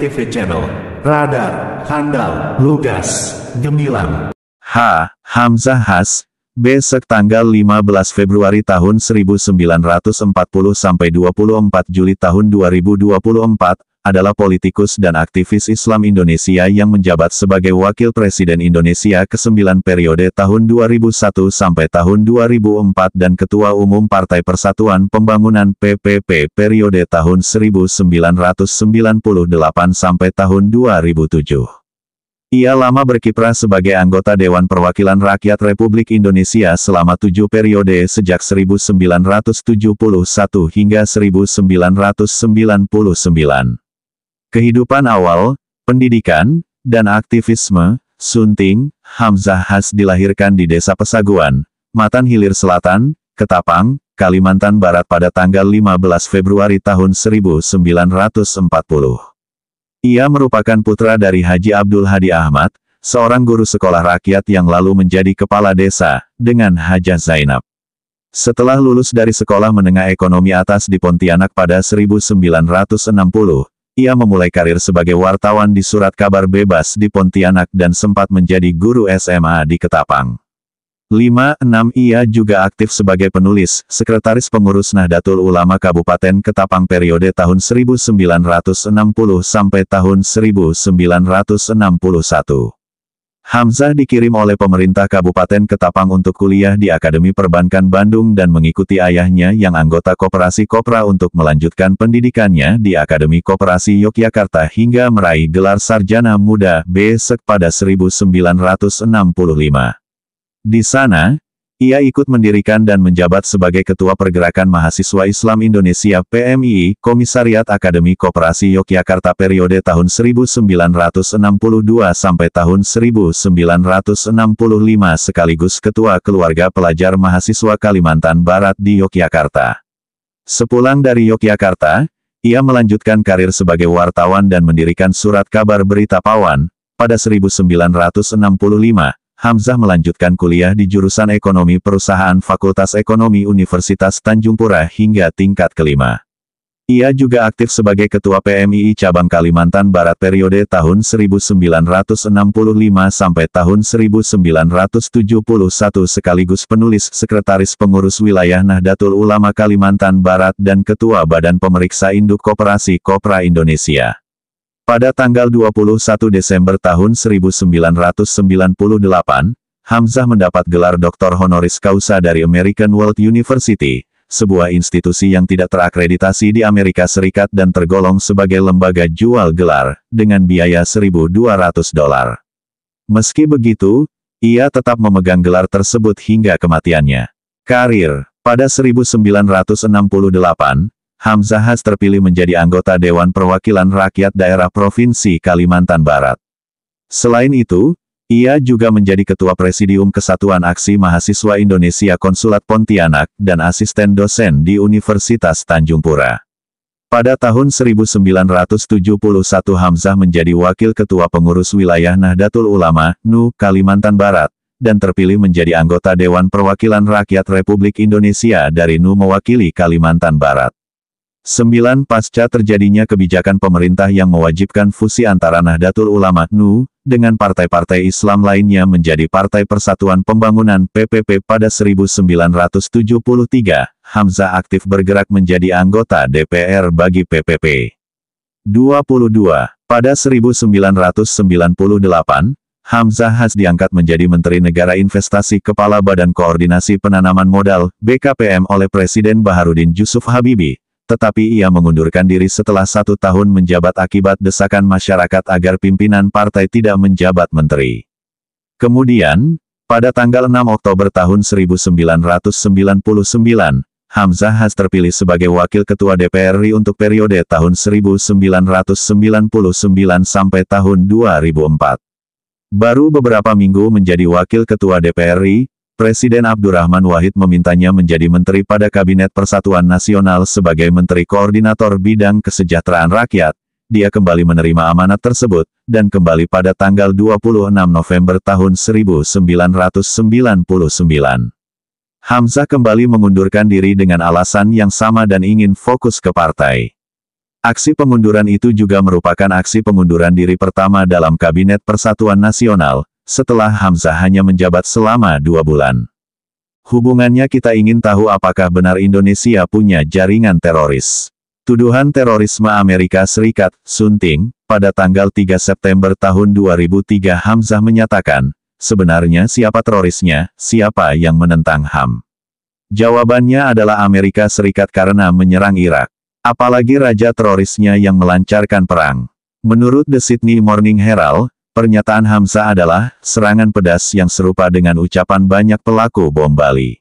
TV Channel, Radar, Handal, Lugas, Gemilang. H. Hamzah Has, Besok tanggal 15 Februari tahun 1940 sampai 24 Juli tahun 2024, adalah politikus dan aktivis Islam Indonesia yang menjabat sebagai Wakil Presiden Indonesia ke-9 periode tahun 2001 sampai tahun 2004 dan Ketua Umum Partai Persatuan Pembangunan PPP periode tahun 1998 sampai tahun 2007. Ia lama berkiprah sebagai anggota Dewan Perwakilan Rakyat Republik Indonesia selama tujuh periode sejak 1971 hingga 1999. Kehidupan awal, pendidikan, dan aktivisme, Sunting, Hamzah Has dilahirkan di desa Pesaguan, Matan Hilir Selatan, Ketapang, Kalimantan Barat pada tanggal 15 Februari tahun 1940. Ia merupakan putra dari Haji Abdul Hadi Ahmad, seorang guru sekolah rakyat yang lalu menjadi kepala desa, dengan Hajah Zainab. Setelah lulus dari Sekolah Menengah Ekonomi Atas di Pontianak pada 1960, ia memulai karir sebagai wartawan di surat kabar bebas di Pontianak dan sempat menjadi guru SMA di Ketapang. Lima enam Ia juga aktif sebagai penulis, sekretaris pengurus Nahdlatul Ulama Kabupaten Ketapang periode tahun 1960 sampai tahun 1961. Hamzah dikirim oleh pemerintah Kabupaten Ketapang untuk kuliah di Akademi Perbankan Bandung dan mengikuti ayahnya yang anggota Koperasi Kopra untuk melanjutkan pendidikannya di Akademi Koperasi Yogyakarta hingga meraih gelar Sarjana Muda B.Sek pada 1965. Di sana, ia ikut mendirikan dan menjabat sebagai Ketua Pergerakan Mahasiswa Islam Indonesia PMI, Komisariat Akademi Koperasi Yogyakarta periode tahun 1962 sampai tahun 1965 sekaligus Ketua Keluarga Pelajar Mahasiswa Kalimantan Barat di Yogyakarta. Sepulang dari Yogyakarta, ia melanjutkan karir sebagai wartawan dan mendirikan surat kabar berita Pawan, pada 1965, Hamzah melanjutkan kuliah di jurusan ekonomi perusahaan Fakultas Ekonomi Universitas Tanjungpura hingga tingkat kelima. Ia juga aktif sebagai Ketua PMII Cabang Kalimantan Barat periode tahun 1965 sampai tahun 1971 sekaligus penulis Sekretaris Pengurus Wilayah Nahdlatul Ulama Kalimantan Barat dan Ketua Badan Pemeriksa Induk Koperasi Kopra Indonesia. Pada tanggal 21 Desember tahun 1998, Hamzah mendapat gelar doktor honoris causa dari American World University, sebuah institusi yang tidak terakreditasi di Amerika Serikat dan tergolong sebagai lembaga jual gelar, dengan biaya 1.200 dolar. Meski begitu, ia tetap memegang gelar tersebut hingga kematiannya. Karir Pada 1968, Hamzahas terpilih menjadi anggota Dewan Perwakilan Rakyat Daerah Provinsi Kalimantan Barat. Selain itu, ia juga menjadi Ketua Presidium Kesatuan Aksi Mahasiswa Indonesia Konsulat Pontianak dan asisten dosen di Universitas Tanjungpura. Pada tahun 1971 Hamzah menjadi Wakil Ketua Pengurus Wilayah Nahdlatul Ulama, NU, Kalimantan Barat, dan terpilih menjadi anggota Dewan Perwakilan Rakyat Republik Indonesia dari NU mewakili Kalimantan Barat. 9. Pasca terjadinya kebijakan pemerintah yang mewajibkan fusi antara Nahdlatul Ulama NU dengan partai-partai Islam lainnya menjadi Partai Persatuan Pembangunan PPP pada 1973, Hamzah aktif bergerak menjadi anggota DPR bagi PPP. 22. Pada 1998, Hamzah Has diangkat menjadi Menteri Negara Investasi Kepala Badan Koordinasi Penanaman Modal BKPM oleh Presiden Baharudin Yusuf Habibie tetapi ia mengundurkan diri setelah satu tahun menjabat akibat desakan masyarakat agar pimpinan partai tidak menjabat menteri. Kemudian, pada tanggal 6 Oktober tahun 1999, Hamzah Has terpilih sebagai Wakil Ketua DPR RI untuk periode tahun 1999 sampai tahun 2004. Baru beberapa minggu menjadi Wakil Ketua DPR RI, Presiden Abdurrahman Wahid memintanya menjadi menteri pada Kabinet Persatuan Nasional sebagai Menteri Koordinator Bidang Kesejahteraan Rakyat. Dia kembali menerima amanat tersebut, dan kembali pada tanggal 26 November tahun 1999. Hamzah kembali mengundurkan diri dengan alasan yang sama dan ingin fokus ke partai. Aksi pengunduran itu juga merupakan aksi pengunduran diri pertama dalam Kabinet Persatuan Nasional, setelah Hamzah hanya menjabat selama dua bulan. Hubungannya kita ingin tahu apakah benar Indonesia punya jaringan teroris. Tuduhan terorisme Amerika Serikat, Sunting, pada tanggal 3 September tahun 2003 Hamzah menyatakan, sebenarnya siapa terorisnya, siapa yang menentang HAM. Jawabannya adalah Amerika Serikat karena menyerang Irak. Apalagi raja terorisnya yang melancarkan perang. Menurut The Sydney Morning Herald, Pernyataan Hamzah adalah serangan pedas yang serupa dengan ucapan banyak pelaku bom Bali.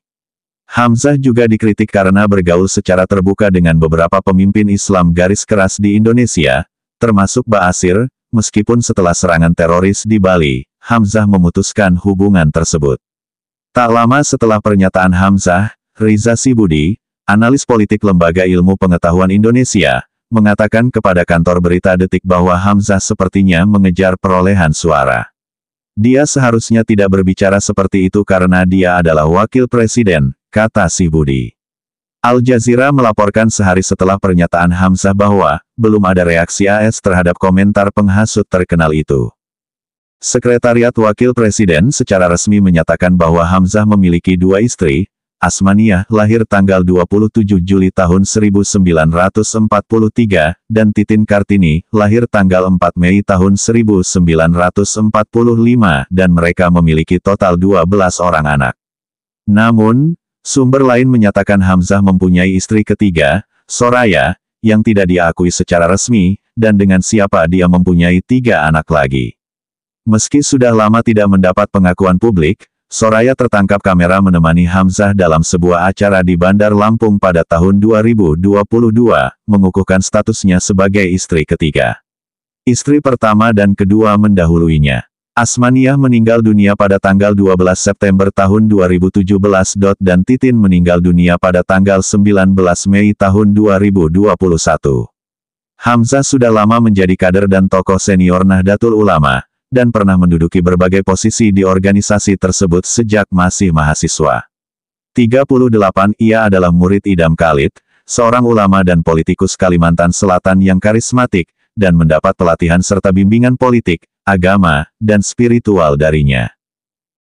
Hamzah juga dikritik karena bergaul secara terbuka dengan beberapa pemimpin Islam garis keras di Indonesia, termasuk Ba'asir, meskipun setelah serangan teroris di Bali, Hamzah memutuskan hubungan tersebut. Tak lama setelah pernyataan Hamzah, Riza Sibudi, analis politik Lembaga Ilmu Pengetahuan Indonesia, mengatakan kepada kantor berita detik bahwa Hamzah sepertinya mengejar perolehan suara. Dia seharusnya tidak berbicara seperti itu karena dia adalah wakil presiden, kata si Budi. Al Jazeera melaporkan sehari setelah pernyataan Hamzah bahwa, belum ada reaksi AS terhadap komentar penghasut terkenal itu. Sekretariat Wakil Presiden secara resmi menyatakan bahwa Hamzah memiliki dua istri, Asmania, lahir tanggal 27 Juli tahun 1943, dan Titin Kartini, lahir tanggal 4 Mei tahun 1945, dan mereka memiliki total 12 orang anak. Namun, sumber lain menyatakan Hamzah mempunyai istri ketiga, Soraya, yang tidak diakui secara resmi, dan dengan siapa dia mempunyai tiga anak lagi. Meski sudah lama tidak mendapat pengakuan publik, Soraya tertangkap kamera menemani Hamzah dalam sebuah acara di Bandar Lampung pada tahun 2022, mengukuhkan statusnya sebagai istri ketiga. Istri pertama dan kedua mendahuluinya. Asmaniah meninggal dunia pada tanggal 12 September tahun 2017. dan Titin meninggal dunia pada tanggal 19 Mei tahun 2021. Hamzah sudah lama menjadi kader dan tokoh senior Nahdlatul Ulama, dan pernah menduduki berbagai posisi di organisasi tersebut sejak masih mahasiswa. 38 Ia adalah murid Idam Khalid, seorang ulama dan politikus Kalimantan Selatan yang karismatik, dan mendapat pelatihan serta bimbingan politik, agama, dan spiritual darinya.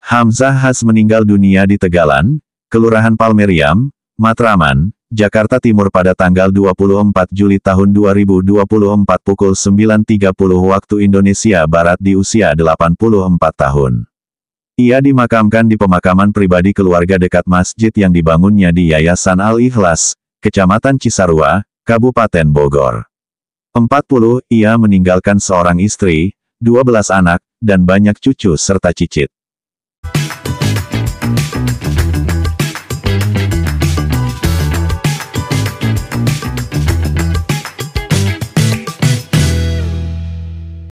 Hamzah Has meninggal dunia di Tegalan, Kelurahan Palmeriam, Matraman, Jakarta Timur pada tanggal 24 Juli tahun 2024 pukul 9.30 waktu Indonesia Barat di usia 84 tahun. Ia dimakamkan di pemakaman pribadi keluarga dekat masjid yang dibangunnya di Yayasan Al-Ikhlas, Kecamatan Cisarua, Kabupaten Bogor. 40, ia meninggalkan seorang istri, 12 anak, dan banyak cucu serta cicit.